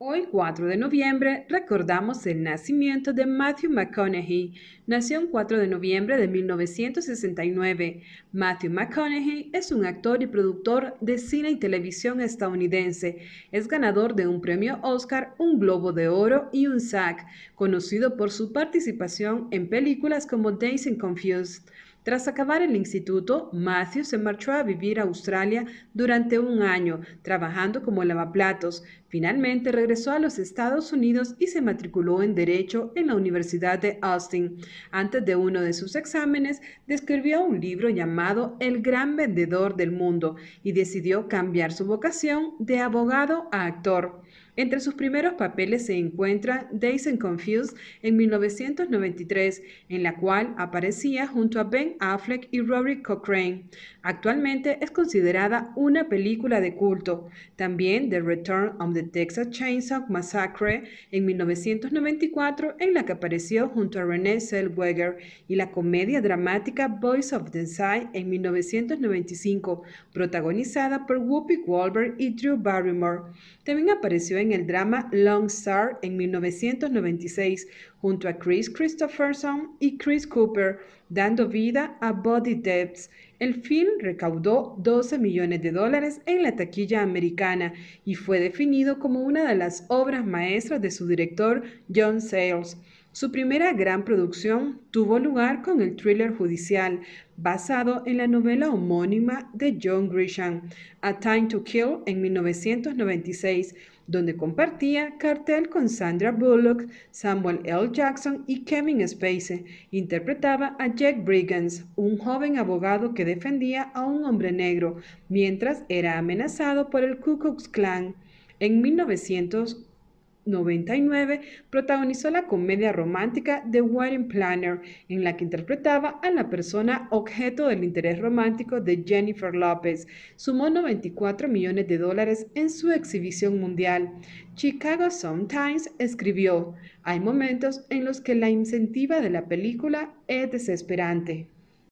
Hoy, 4 de noviembre, recordamos el nacimiento de Matthew McConaughey. Nació el 4 de noviembre de 1969. Matthew McConaughey es un actor y productor de cine y televisión estadounidense. Es ganador de un premio Oscar, un Globo de Oro y un SAG, conocido por su participación en películas como Days and Confused. Tras acabar el instituto, Matthew se marchó a vivir a Australia durante un año, trabajando como lavaplatos, Finalmente regresó a los Estados Unidos y se matriculó en Derecho en la Universidad de Austin. Antes de uno de sus exámenes, describió un libro llamado El Gran Vendedor del Mundo y decidió cambiar su vocación de abogado a actor. Entre sus primeros papeles se encuentra Days and Confused en 1993, en la cual aparecía junto a Ben Affleck y Rory Cochrane. Actualmente es considerada una película de culto. También The Return of The Texas Chainsaw Massacre en 1994, en la que apareció junto a Renee Zellweger, y la comedia dramática Voice of the en 1995, protagonizada por Whoopi Goldberg y Drew Barrymore. También apareció en el drama Long Star en 1996, junto a Chris Christopherson y Chris Cooper, dando vida a Body Depths el film recaudó 12 millones de dólares en la taquilla americana y fue definido como una de las obras maestras de su director John Sayles. Su primera gran producción tuvo lugar con el thriller judicial basado en la novela homónima de John Grisham, A Time to Kill, en 1996, donde compartía cartel con Sandra Bullock, Samuel L. Jackson y Kevin Spacey. Interpretaba a Jack Briggins, un joven abogado que defendía a un hombre negro, mientras era amenazado por el Ku Klux Klan. En 1900 99 protagonizó la comedia romántica The Wedding Planner, en la que interpretaba a la persona objeto del interés romántico de Jennifer Lopez. Sumó 94 millones de dólares en su exhibición mundial. Chicago Sun-Times escribió, hay momentos en los que la incentiva de la película es desesperante.